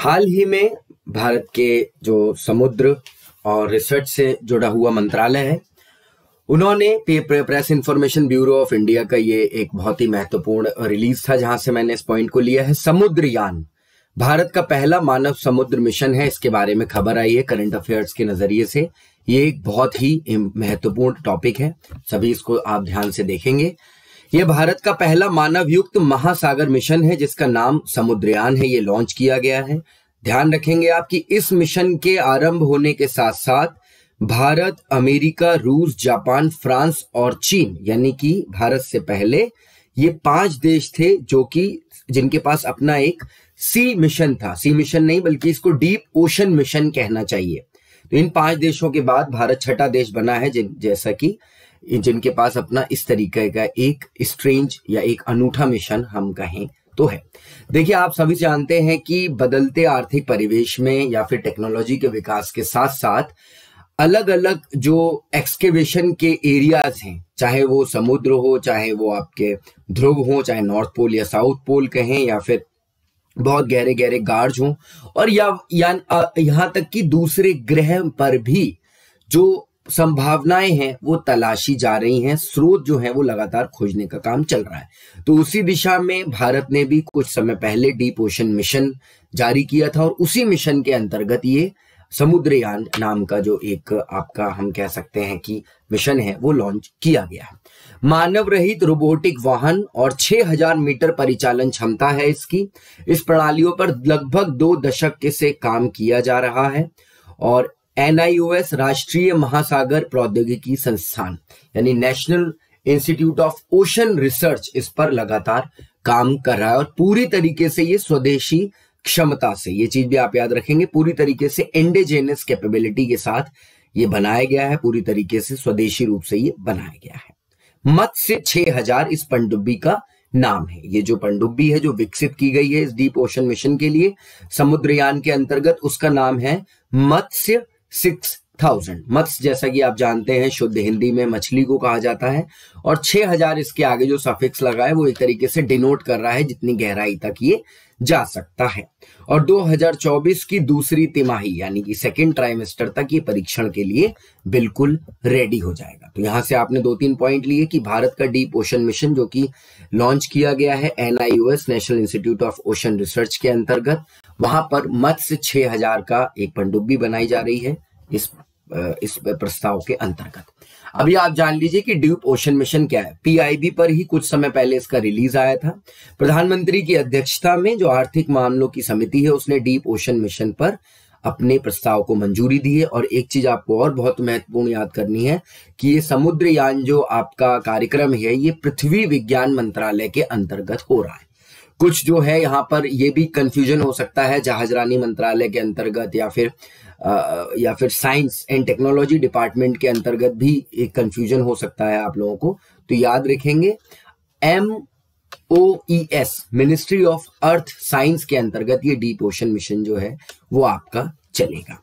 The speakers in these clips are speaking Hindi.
हाल ही में भारत के जो समुद्र और रिसर्च से जुड़ा हुआ मंत्रालय है उन्होंने press information bureau of India का ये एक बहुत ही महत्वपूर्ण रिलीज था जहां से मैंने इस पॉइंट को लिया है समुद्र यान भारत का पहला मानव समुद्र मिशन है इसके बारे में खबर आई है करंट अफेयर्स के नजरिए से ये एक बहुत ही महत्वपूर्ण टॉपिक है सभी इसको आप ध्यान से देखेंगे ये भारत का पहला मानव युक्त महासागर मिशन है जिसका नाम समुद्रयान है ये लॉन्च किया गया है ध्यान रखेंगे आप कि इस मिशन के आरंभ होने के साथ साथ भारत अमेरिका रूस जापान फ्रांस और चीन यानी कि भारत से पहले ये पांच देश थे जो कि जिनके पास अपना एक सी मिशन था सी मिशन नहीं बल्कि इसको डीप ओशन मिशन कहना चाहिए तो इन पांच देशों के बाद भारत छठा देश बना है जैसा कि जिनके पास अपना इस तरीके का एक स्ट्रेंज या एक अनूठा मिशन हम कहें तो है देखिए आप सभी जानते हैं कि बदलते आर्थिक परिवेश में या फिर टेक्नोलॉजी के विकास के साथ साथ अलग अलग जो एक्सकेवेशन के एरियाज हैं चाहे वो समुद्र हो चाहे वो आपके ध्रुव हो चाहे नॉर्थ पोल या साउथ पोल कहें या फिर बहुत गहरे गहरे गार्ज हों और या, या यहां तक कि दूसरे ग्रह पर भी जो संभावनाएं हैं वो तलाशी जा रही हैं स्रोत जो है वो लगातार खोजने का काम चल रहा है तो उसी दिशा में भारत ने भी कुछ समय पहले डीप ओशन मिशन जारी किया था और उसी मिशन के अंतर्गत ये समुद्रयान नाम का जो एक आपका हम कह सकते हैं कि मिशन है वो लॉन्च किया गया मानव रहित रोबोटिक वाहन और 6000 मीटर परिचालन क्षमता है इसकी इस प्रणालियों पर लगभग दो दशक के से काम किया जा रहा है और एनआईओएस राष्ट्रीय महासागर प्रौद्योगिकी संस्थान यानी national institute of ocean research इस पर लगातार काम कर रहा है और पूरी तरीके से ये स्वदेशी क्षमता से ये चीज भी आप याद रखेंगे पूरी तरीके से इंडिजेनियस कैपेबिलिटी के साथ ये बनाया गया है पूरी तरीके से स्वदेशी रूप से ये बनाया गया है मत्स्य हजार इस पनडुब्बी का नाम है ये जो पनडुब्बी है जो विकसित की गई है इस डीप ओशन मिशन के लिए समुद्रयान के अंतर्गत उसका नाम है मत्स्य सिक्स थाउजेंड मत्स्य जैसा कि आप जानते हैं शुद्ध हिंदी में मछली को कहा जाता है और छह हजार इसके आगे जो सफिक्स लगा है वो एक तरीके से डिनोट कर रहा है जितनी गहराई तक ये जा सकता है और 2024 की दूसरी तिमाही यानी कि सेकेंड ट्राइमेस्टर तक ये परीक्षण के लिए बिल्कुल रेडी हो जाएगा तो यहां से आपने दो तीन पॉइंट लिए कि भारत का डीप ओशन मिशन जो कि लॉन्च किया गया है NIOS national institute of ocean research के अंतर्गत वहां पर मत्स्य छह का एक पनडुब्बी बनाई जा रही है इस इस प्रस्ताव के अंतर्गत अभी आप जान लीजिए कि ड्यूप ओशन मिशन क्या है पीआईबी पर ही कुछ समय पहले इसका रिलीज आया था प्रधानमंत्री की अध्यक्षता में जो आर्थिक मामलों की समिति है उसने डीप ओशन मिशन पर अपने प्रस्ताव को मंजूरी दी है और एक चीज आपको और बहुत महत्वपूर्ण याद करनी है कि ये समुद्र यान जो आपका कार्यक्रम है ये पृथ्वी विज्ञान मंत्रालय के अंतर्गत हो रहा है कुछ जो है यहाँ पर ये भी कंफ्यूजन हो सकता है जहाजरानी मंत्रालय के अंतर्गत या फिर आ, या फिर साइंस एंड टेक्नोलॉजी डिपार्टमेंट के अंतर्गत भी एक कंफ्यूजन हो सकता है आप लोगों को तो याद रखेंगे M O E S ministry of earth science के अंतर्गत ये डीप ओशन मिशन जो है वो आपका चलेगा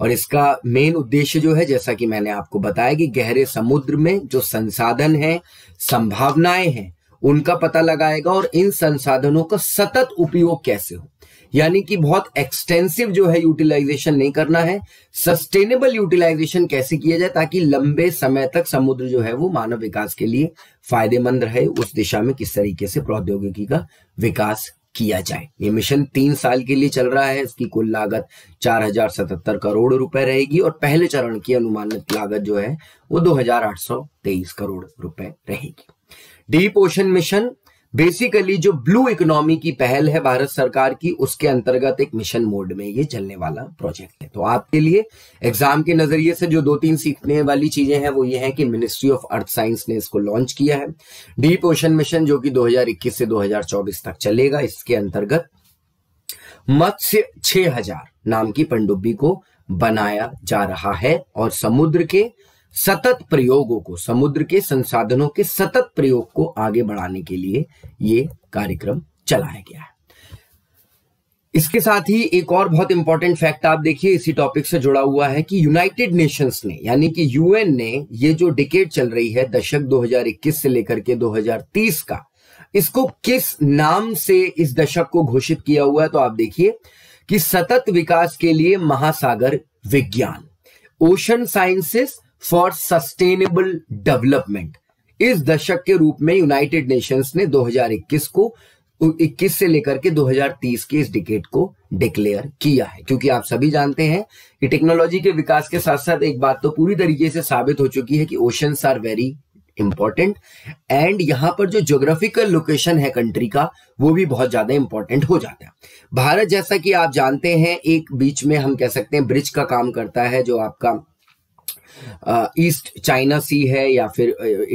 और इसका मेन उद्देश्य जो है जैसा कि मैंने आपको बताया कि गहरे समुद्र में जो संसाधन है संभावनाएं हैं उनका पता लगाएगा और इन संसाधनों का सतत उपयोग कैसे हो यानी कि बहुत एक्सटेंसिव जो है यूटिलाइजेशन नहीं करना है सस्टेनेबल यूटिलाइजेशन कैसे किया जाए ताकि लंबे समय तक समुद्र जो है वो मानव विकास के लिए फायदेमंद रहे उस दिशा में किस तरीके से प्रौद्योगिकी का विकास किया जाए ये मिशन तीन साल के लिए चल रहा है इसकी कुल लागत चार हजार सतहत्तर करोड़ रुपए रहेगी और पहले चरण की अनुमानित लागत जो है वो दो हजार आठ सौ तेईस करोड़ रुपए रहेगी डीप ओशन मिशन बेसिकली जो ब्लू इकोनॉमी की पहल है भारत सरकार की उसके अंतर्गत एक मिशन मोड में ये चलने वाला प्रोजेक्ट है तो आपके लिए एग्जाम के नजरिए से जो दो तीन सीखने वाली चीजें हैं वो ये है कि मिनिस्ट्री ऑफ अर्थ साइंस ने इसको लॉन्च किया है डीप ओशन मिशन जो कि 2021 से 2024 तक चलेगा इसके अंतर्गत मत्स्य छ नाम की पंडुब्बी को बनाया जा रहा है और समुद्र के सतत प्रयोगों को समुद्र के संसाधनों के सतत प्रयोग को आगे बढ़ाने के लिए ये कार्यक्रम चलाया गया है इसके साथ ही एक और बहुत इंपॉर्टेंट फैक्ट आप देखिए इसी टॉपिक से जुड़ा हुआ है कि यूनाइटेड नेशंस ने यानी कि यूएन ने ये जो डिकेट चल रही है दशक 2021 से लेकर के 2030 का इसको किस नाम से इस दशक को घोषित किया हुआ है तो आप देखिए कि सतत विकास के लिए महासागर विज्ञान ocean sciences for sustainable development इस दशक के रूप में यूनाइटेड नेशंस ने 2021 को 21 से लेकर के 2030 के इस डिकेट को डिक्लेयर किया है क्योंकि आप सभी जानते हैं कि टेक्नोलॉजी के विकास के साथ साथ एक बात तो पूरी तरीके से साबित हो चुकी है कि oceans are very important and यहां पर जो ज्योग्राफिकल लोकेशन है कंट्री का वो भी बहुत ज्यादा इंपॉर्टेंट हो जाता है भारत जैसा कि आप जानते हैं एक बीच में हम कह सकते हैं ब्रिज का काम करता है जो आपका ईस्ट चाइना सी है या फिर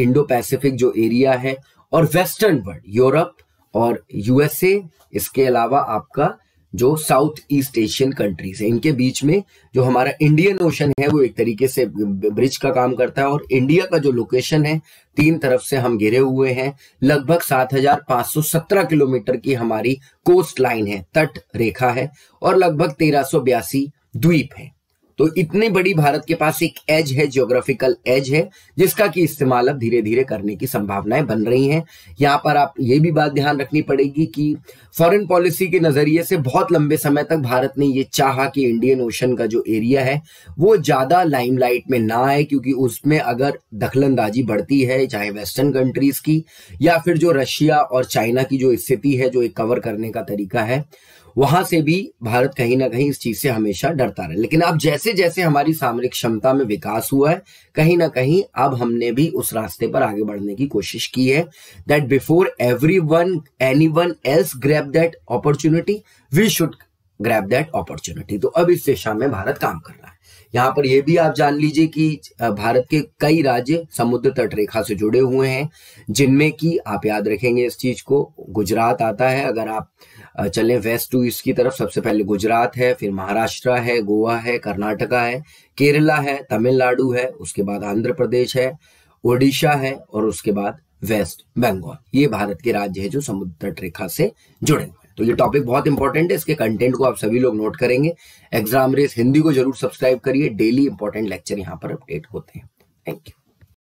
इंडो पैसिफिक जो एरिया है और वेस्टर्न वर्ल्ड यूरोप और यूएसए इसके अलावा आपका जो साउथ ईस्ट एशियन कंट्रीज है इनके बीच में जो हमारा इंडियन ओशन है वो एक तरीके से ब्रिज का काम करता है और इंडिया का जो लोकेशन है तीन तरफ से हम घिरे हुए हैं लगभग 7,517 किलोमीटर की हमारी कोस्ट लाइन है तट रेखा है और लगभग तेरह द्वीप है तो इतने बड़ी भारत के पास एक एज है ज्योग्राफिकल एज है जिसका कि इस्तेमाल अब धीरे धीरे करने की संभावनाएं बन रही हैं यहाँ पर आप ये भी बात ध्यान रखनी पड़ेगी कि फॉरेन पॉलिसी के नजरिए से बहुत लंबे समय तक भारत ने ये चाहा कि इंडियन ओशन का जो एरिया है वो ज्यादा लाइमलाइट में ना आए क्योंकि उसमें अगर दखलंदाजी बढ़ती है चाहे वेस्टर्न कंट्रीज की या फिर जो रशिया और चाइना की जो स्थिति है जो एक कवर करने का तरीका है वहां से भी भारत कहीं ना कहीं इस चीज से हमेशा डरता रहे लेकिन अब जैसे जैसे हमारी सामरिक क्षमता में विकास हुआ है कहीं ना कहीं अब हमने भी उस रास्ते पर आगे बढ़ने की कोशिश की है that before everyone anyone else grab that opportunity we should grab that opportunity तो अब इस दिशा में भारत काम कर रहा है यहाँ पर यह भी आप जान लीजिए कि भारत के कई राज्य समुद्र तट रेखा से जुड़े हुए हैं जिनमें कि आप याद रखेंगे इस चीज को गुजरात आता है अगर आप चलें वेस्ट टू ईस्ट की तरफ सबसे पहले गुजरात है फिर महाराष्ट्र है गोवा है कर्नाटका है केरला है तमिलनाडु है उसके बाद आंध्र प्रदेश है ओडिशा है और उसके बाद वेस्ट बंगाल ये भारत के राज्य है जो समुद्र तट रेखा से जुड़े तो ये टॉपिक बहुत इंपॉर्टेंट है इसके कंटेंट को आप सभी लोग नोट करेंगे एग्जाम रेस हिंदी को जरूर सब्सक्राइब करिए डेली इंपॉर्टेंट लेक्चर यहाँ पर अपडेट होते हैं थैंक यू